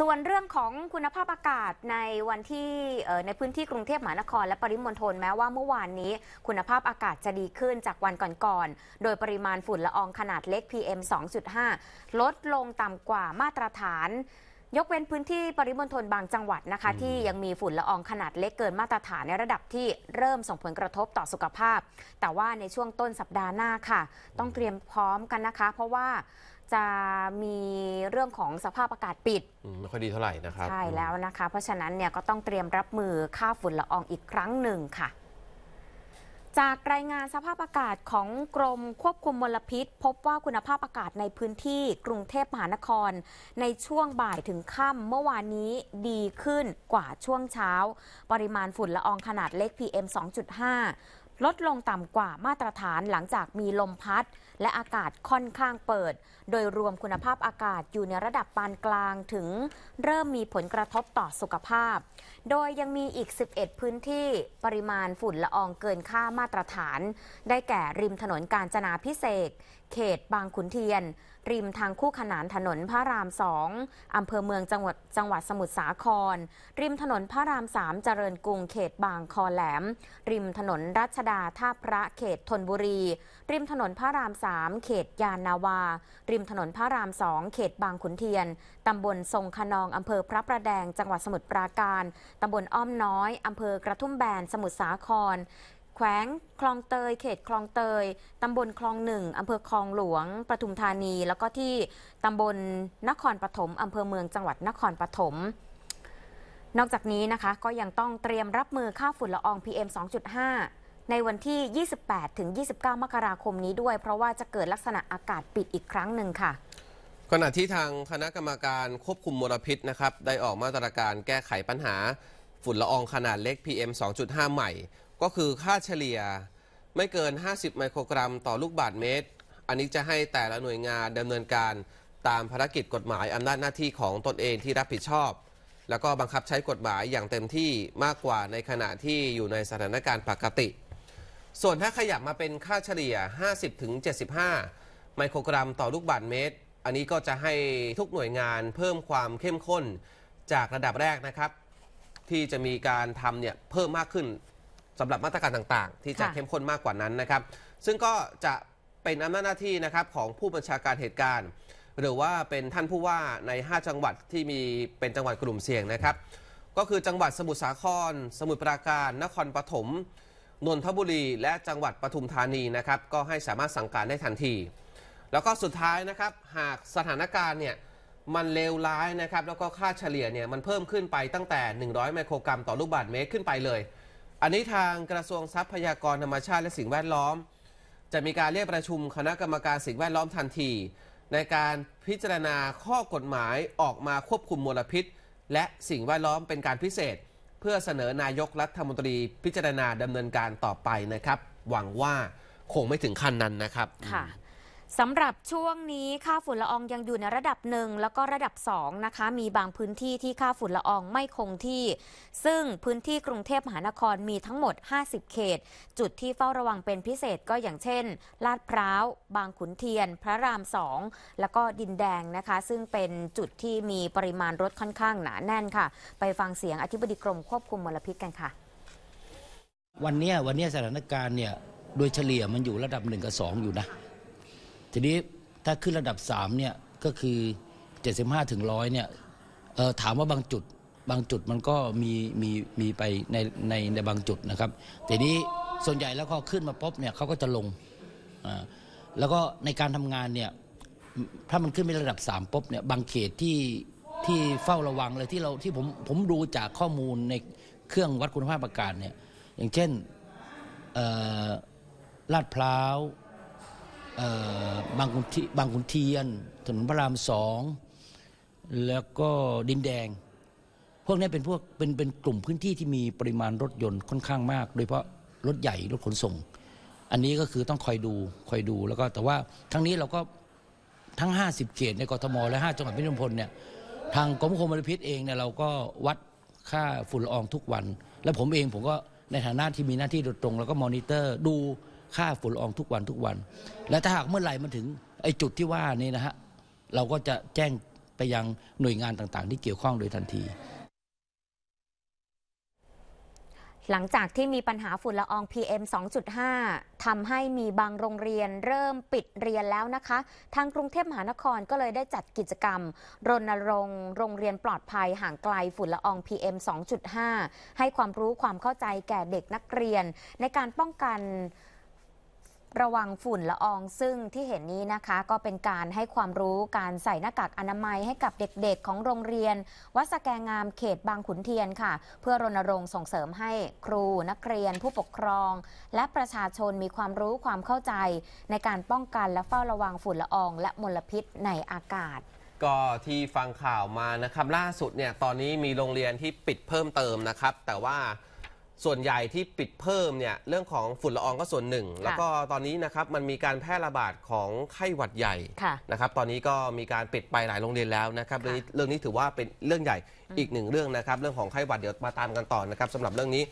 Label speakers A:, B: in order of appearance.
A: ส่วนเรื่องของคุณภาพอากาศในวันที่ในพื้นที่กรุงเทพมหานครและปริมณฑลแม้ว่าเมื่อวานนี้ คุณภาพอากาศจะดีขึ้นจากวันก่อนๆ โดยปริมาณฝุ่นละอองขนาดเล็ก PM 2.5 ลดลงต่ำกว่ามาตรฐานยกเว้นพื้นที่ปริมณฑลบางจังหวัดนะคะ ที่ยังมีฝุ่นละอองขนาดเล็กเกิน มาตรฐานในระดับที่เริ่มส่งผลกระทบต่อสุขภาพ แต่ว่าในช่วงต้นสัปดาห์หน้าค่ะ ต้องเตรียมพร้อมกันนะคะเพราะว่าจะมีเรื่องของสภาพอากาศปิด
B: ไม่ค่อยดีเท่าไหร่นะครับใช่แ
A: ล้วนะคะ เพราะฉะนั้นเนี่ยก็ต้องเตรียมรับมือค่าฝุ่นละอองอีกครั้งหนึ่งค่ะจากรายงานสภาพอากาศของกรมควบคุมมลพิษ พบว่าคุณภาพอากาศในพื้นที่กรุงเทพมหานคร ในช่วงบ่ายถึงค่ำเมื่อวานนี้ดีขึ้นกว่าช่วงเช้า ปริมาณฝุ่นละอองขนาดเล็ก PM 2.5ลดลงต่ำกว่ามาตรฐานหลังจากมีลมพัดและอากาศค่อนข้างเปิด โดยรวมคุณภาพอากาศอยู่ในระดับปานกลางถึงเริ่มมีผลกระทบต่อสุขภาพ โดยยังมีอีก 11 พื้นที่ปริมาณฝุ่นละอองเกินค่ามาตรฐาน ได้แก่ริมถนนกาญจนาพิเศษ เขตบางขุนเทียน ริมทางคู่ขนานถนนพระรามสองอำเภอเมืองจังหวัดจังหวัดสมุทรสาคร ริมถนนพระรามสามเจริญกรุง เขตบางคอแหลม ริมถนนรัชดาท่าพระเขตธนบุรีริมถนนพระรามสามเขตยานนาวาริมถนนพระรามสองเขตบางขุนเทียนตำบลทรงขนองอำเภอพระประแดง จังหวัดสมุทรปราการตำบลอ้อมน้อยอำเภอกระทุ่มแบนสมุทรสาคร แขวงคลองเตย เขตคลองเตยตำบลคลองหนึ่งอำเภอคลองหลวงปทุมธานีแล้วก็ที่ตำบลนครปฐมอำเภอเมืองจังหวัดนครปฐมนอกจากนี้นะคะก็ยังต้องเตรียมรับมือค่าฝุ่นละออง PM 2.5ในวันที่ 28 ถึง 29 มกราคมนี้ด้วยเพราะว่าจะเกิดลักษณะอากาศปิดอีกครั้งหนึ่งค่ะ
B: ขณะที่ทางคณะกรรมการควบคุมมลพิษนะครับ ได้ออกมาตรการแก้ไขปัญหา ฝุ่นละอองขนาดเล็ก PM 2.5 ใหม่ ก็คือค่าเฉลี่ย ไม่เกิน 50 ไมโครกรัมต่อลูกบาศก์เมตร อันนี้จะให้แต่ละหน่วยงานดำเนินการตามภารกิจกฎหมายอำนาจหน้าที่ของตนเองที่รับผิดชอบ แล้วก็บังคับใช้กฎหมายอย่างเต็มที่มากกว่าในขณะที่อยู่ในสถานการณ์ปกติส่วนถ้าขยับมาเป็นค่าเฉลี่ย 50-75 ไมโครกรัมต่อลูกบาศก์เมตร อันนี้ก็จะให้ทุกหน่วยงานเพิ่มความเข้มข้นจากระดับแรกนะครับ ที่จะมีการทำเนี่ยเพิ่มมากขึ้นสำหรับมาตรการต่างๆ ที่จะเข้มข้นมากกว่านั้นนะครับ ซึ่งก็จะเป็นอำนาจหน้าที่นะครับ ของผู้บัญชาการเหตุการณ์ หรือว่าเป็นท่านผู้ว่าใน 5 จังหวัดที่มีเป็นจังหวัดกลุ่มเสี่ยงนะครับ ก็คือจังหวัดสมุทรสาคร สมุทรปราการ นครปฐมนนทบุรีและจังหวัดปทุมธานีนะครับ ก็ให้สามารถสั่งการได้ทันที แล้วก็สุดท้ายนะครับ หากสถานการณ์เนี่ยมันเลวร้ายนะครับ แล้วก็ค่าเฉลี่ยเนี่ยมันเพิ่มขึ้นไปตั้งแต่ 100 ไมโครกรัมต่อลูกบาศก์เมตรขึ้นไปเลย อันนี้ทางกระทรวงทรัพยากรธรรมชาติและสิ่งแวดล้อม จะมีการเรียกประชุมคณะกรรมการสิ่งแวดล้อมทันที ในการพิจารณาข้อกฎหมายออกมาควบคุมมลพิษ และสิ่งแวดล้อมเป็นการพิเศษพื่อเสนอนายกรัฐมนตรีพิจารณาดำเนินการต่อไปนะครับ หวังว่า คงไม่ถึงขั้นนั้นนะครับค่ะ
A: สำหรับช่วงนี้ค่าฝุ่นละอองยังอยู่ในระดับหนึ่งแล้วก็ระดับ 2 นะคะ มีบางพื้นที่ที่ค่าฝุ่นละอองไม่คงที่ ซึ่งพื้นที่กรุงเทพมหานครมีทั้งหมด 50 เขต จุดที่เฝ้าระวังเป็นพิเศษก็อย่างเช่น ลาดพร้าว บางขุนเทียน พระรามสองแล้วก็ดินแดงนะคะ ซึ่งเป็นจุดที่มีปริมาณรถค่อนข้างหนาแน่นค่ะ ไปฟังเสียงอธิบดีกรมควบคุมมลพิษกันค่ะ
C: วันนี้วันนี้สถานการณ์เนี่ยโดยเฉลี่ยมันอยู่ระดับ1กับ2อยู่นะทีนี้ถ้าขึ้นระดับ3เนี่ยก็คือ 75ถึง100เนี่ยถามว่าบางจุด บางจุดมันก็มีมีมีไปในในในบางจุดนะครับทีนี้ส่วนใหญ่แล้วก็ขึ้นมาปุ๊บเนี่ยเขาก็จะลง แล้วก็ในการทำงานเนี่ยถ้ามันขึ้นไประดับ 3ปุ๊บเนี่ยบางเขตที่ที่เฝ้าระวังเลยที่เราที่ผมผมดูจากข้อมูลในเครื่องวัดคุณภาพอากาศเนี่ยอย่างเช่นลาดพร้าวบางขุนบางขุนเทียนถนนพระรามสองแล้วก็ดินแดง พวกนี้เป็นพวกเป็นเป็นกลุ่มพื้นที่ที่มีปริมาณรถยนต์ค่อนข้างมาก โดยเฉพาะรถใหญ่ รถขนส่ง อันนี้ก็คือต้องคอยดู คอยดูแล้วก็แต่ว่าทั้งนี้เราก็ทั้ง 50 เขตในกรทม และ 5จังหวัดพิจิตรพลเนี่ยทางกรมควบคุมมลพิษเองเนี่ยเราก็วัดค่าฝุ่นละอองทุกวัน และผมเองผมก็ในฐานะที่มีหน้าที่โดยตรงแล้วก็มอนิเตอร์ดูค่าฝุ่นละอองทุกวันทุกวัน และถ้าหากเมื่อไหร่มันถึง ไอ้จุดที่ว่านี้นะฮะ เราก็จะแจ้งไปยังหน่วยงานต่างๆ ที่เกี่ยวข้องโดยทันที
A: หลังจากที่มีปัญหาฝุ่นละออง PM 2.5ทำาให้มีบางโรงเรียนเริ่มปิดเรียนแล้วนะคะ ทางกรุงเทพมหานครก็เลยได้จัดกิจกรรมรณรงค์โรงเรียนปลอดภัยห่างไกลฝุ่นละออง PM 2.5 ให้ความรู้ความเข้าใจแก่เด็กนักเรียน ในการป้องกันระวังฝุ่นละออง ซึ่งที่เห็นนี้นะคะก็เป็นการให้ความรู้การใส่ หน้ากากอนามัยให้กับเด็ก ๆ ของโรงเรียน วัดสแกงามเขตบางขุนเทียนค่ะ เพื่อรณรงค์ส่งเสริมให้ครูนักเรียน ผู้ปกครอง และประชาชนมีความรู้ความเข้าใจ ในการป้องกันและเฝ้าระวังฝุ่นละออง และมลพิษในอากาศ
B: ก็ที่ฟังข่าวมานะครับล่าสุดเนี่ยตอนนี้มีโรงเรียนที่ปิดเพิ่มเติมนะครับ แต่ว่าส่วนใหญ่ที่ปิดเพิ่มเนี่ยเรื่องของฝุ่นละอองก็ส่วนหนึ่งแล้วก็ตอนนี้นะครับมันมีการแพร่ระบาดของไข้หวัดใหญ่นะครับ ตอนนี้ก็มีการปิดไปหลายโรงเรียนแล้วนะครับเรื่องนี้ถือว่าเป็นเรื่องใหญ่อีกหนึ่งเรื่องนะครับ เรื่องของไข้หวัดเดี๋ยวมาตามกันต่อนะครับสำหรับเรื่องนี้